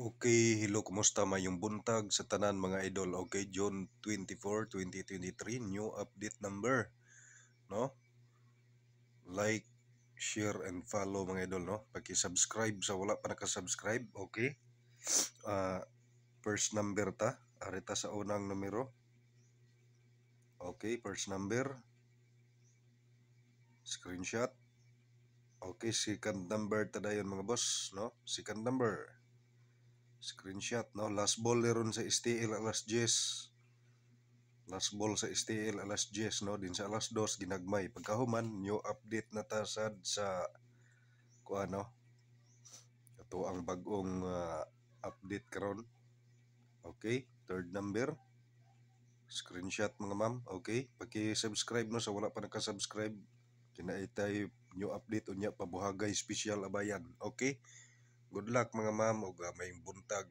Okay, hello, kumusta mayong buntag sa tanan mga idol? Okay, June 24, 2023, new update number. No? Like, share, and follow mga idol, no? Paki-subscribe sa wala pa nakasubscribe, okay? Uh, first number ta, arita sa unang numero. Okay, first number. Screenshot. Okay, second number ta dayon mga boss, no? Second number. Screenshot, no? Last ball ron sa STL alas 10. Last ball sa STL alas 10, no? Din sa alas 2, ginagmay. Pagkahuman, new update na tasad sa, ku ano, ato ang bagong uh, update karon. Okay, third number. Screenshot mga ma'am. Okay, paki-subscribe no sa wala pa nagka subscribe Kinaitay new update unya pabuhagay special abayan. Okay. Good luck mga ma'am o uh, ah, buntag.